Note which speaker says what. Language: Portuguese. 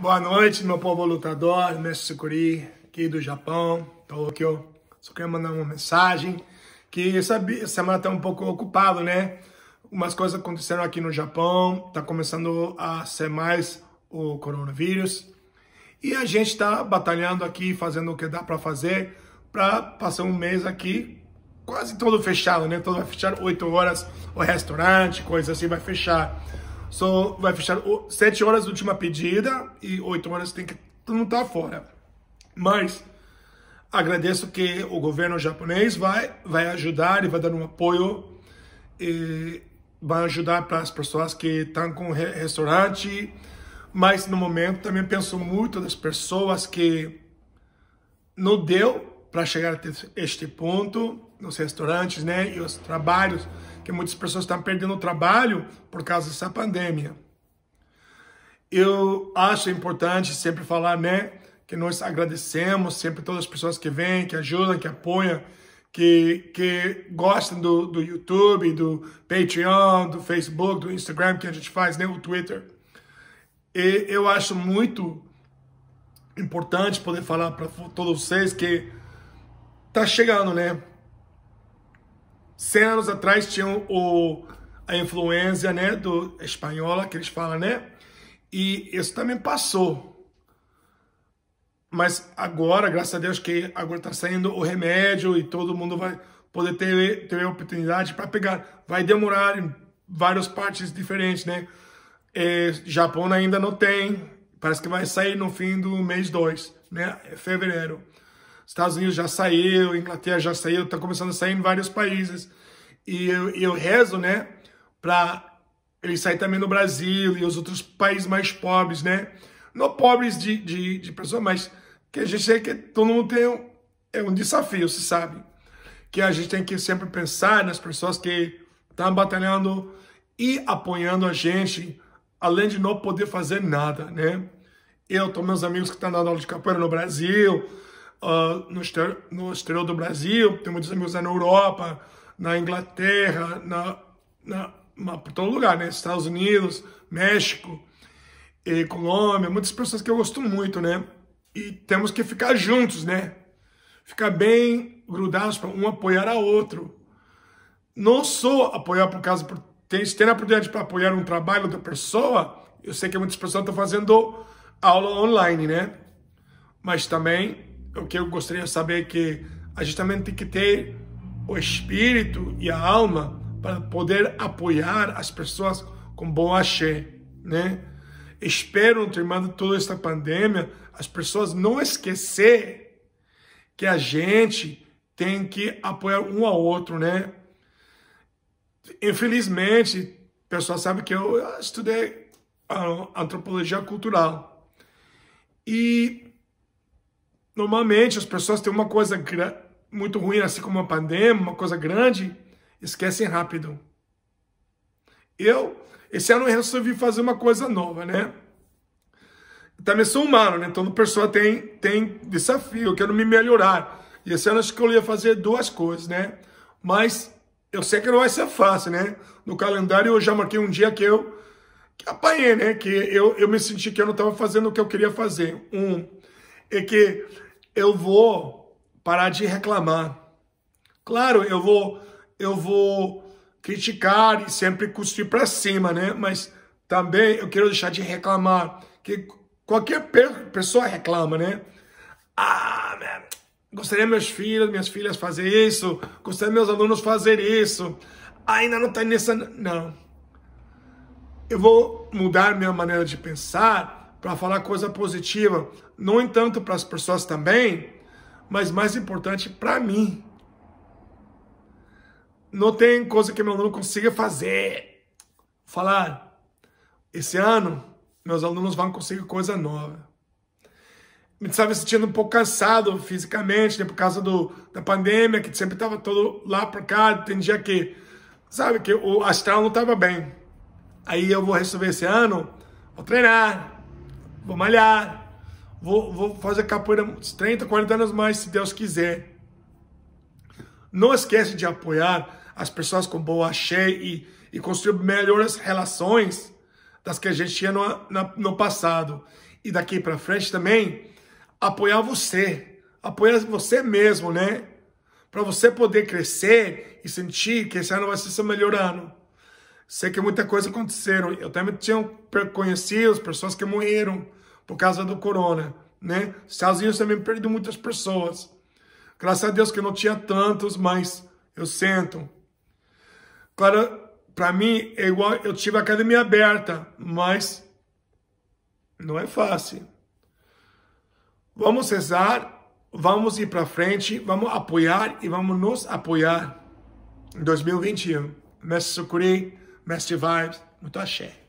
Speaker 1: Boa noite, meu povo lutador, mestre Sukuri, aqui do Japão, Tokyo. Só queria mandar uma mensagem, que essa semana tá um pouco ocupado, né? Umas coisas aconteceram aqui no Japão, tá começando a ser mais o coronavírus. E a gente tá batalhando aqui, fazendo o que dá para fazer, para passar um mês aqui quase todo fechado, né? Todo vai fechar 8 horas, o restaurante, coisa assim vai fechar. Só vai fechar 7 horas última pedida e 8 horas tem que não estar tá fora. Mas agradeço que o governo japonês vai, vai ajudar e vai dar um apoio e vai ajudar para as pessoas que estão com re restaurante. Mas no momento também penso muito das pessoas que não deu para chegar até este ponto nos restaurantes, né, e os trabalhos, que muitas pessoas estão perdendo o trabalho por causa dessa pandemia. Eu acho importante sempre falar, né, que nós agradecemos sempre todas as pessoas que vêm, que ajudam, que apoiam, que, que gostam do, do YouTube, do Patreon, do Facebook, do Instagram que a gente faz, né, o Twitter. E eu acho muito importante poder falar para todos vocês que tá chegando, né? 100 anos atrás tinha o, a influência né, do, espanhola, que eles falam, né? E isso também passou. Mas agora, graças a Deus, que agora está saindo o remédio e todo mundo vai poder ter, ter oportunidade para pegar. Vai demorar em várias partes diferentes, né? É, Japão ainda não tem. Parece que vai sair no fim do mês 2, né? É fevereiro. Estados Unidos já saiu, Inglaterra já saiu, está começando a sair em vários países. E eu, eu rezo, né, para ele sair também no Brasil e os outros países mais pobres, né? Não pobres de, de, de pessoas, mas que a gente sei que todo mundo tem um, é um desafio, se sabe. Que a gente tem que sempre pensar nas pessoas que estão tá batalhando e apoiando a gente, além de não poder fazer nada, né? Eu tô meus amigos que estão tá dando aula de capoeira no Brasil, uh, no, exterior, no exterior do Brasil, tem muitos amigos na Europa, na Inglaterra, na, na, na por todo lugar, né? Estados Unidos, México, e Colômbia, muitas pessoas que eu gosto muito, né? E temos que ficar juntos, né? Ficar bem grudados para um apoiar a outro. Não só apoiar por causa por ter, ter a oportunidade para apoiar um trabalho da pessoa. Eu sei que muitas pessoas estão fazendo aula online, né? Mas também o que eu gostaria de saber é que a gente também tem que ter o espírito e a alma para poder apoiar as pessoas com bom fé, né? Espero, de toda esta pandemia, as pessoas não esquecer que a gente tem que apoiar um ao outro, né? Infelizmente, o pessoal sabe que eu estudei antropologia cultural. E Normalmente as pessoas têm uma coisa muito ruim, assim como uma pandemia, uma coisa grande, esquecem rápido. Eu, esse ano eu resolvi fazer uma coisa nova, né? Também sou humano, né? Toda pessoa tem, tem desafio, eu quero me melhorar. E esse ano eu ia fazer duas coisas, né? Mas eu sei que não vai ser fácil, né? No calendário eu já marquei um dia que eu que apanhei, né? Que eu, eu me senti que eu não estava fazendo o que eu queria fazer. Um, é que eu vou parar de reclamar. Claro, eu vou eu vou criticar e sempre cuspir para cima, né? Mas também eu quero deixar de reclamar, que qualquer pessoa reclama, né? Ah, man, né? gostaria meus filhos, minhas filhas fazer isso, gostaria meus alunos fazer isso. Ainda não está nessa não. Eu vou mudar minha maneira de pensar para falar coisa positiva, no entanto, para as pessoas também, mas mais importante para mim. Não tem coisa que meu aluno consiga fazer. Falar, esse ano, meus alunos vão conseguir coisa nova. Me estava sentindo um pouco cansado fisicamente, né, por causa do, da pandemia, que sempre estava todo lá para cá. Tem dia que, sabe, que o astral não estava bem. Aí eu vou resolver esse ano, vou treinar, vou malhar, vou, vou fazer capoeira 30, 40 anos mais, se Deus quiser. Não esquece de apoiar as pessoas com boa fé e, e construir melhores relações das que a gente tinha no, na, no passado. E daqui para frente também, apoiar você, apoiar você mesmo, né? Para você poder crescer e sentir que esse ano vai ser seu melhor ano. Sei que muita coisa aconteceram. Eu também tinha conhecido as pessoas que morreram por causa do corona, né? Sozinho Estados Unidos também perdeu muitas pessoas. Graças a Deus que não tinha tantos, mas eu sento. Claro, para mim é igual, eu tive a academia aberta, mas não é fácil. Vamos cesar, vamos ir para frente, vamos apoiar e vamos nos apoiar em 2021. Mestre Sucuri, Mestre Vibes, muito axé.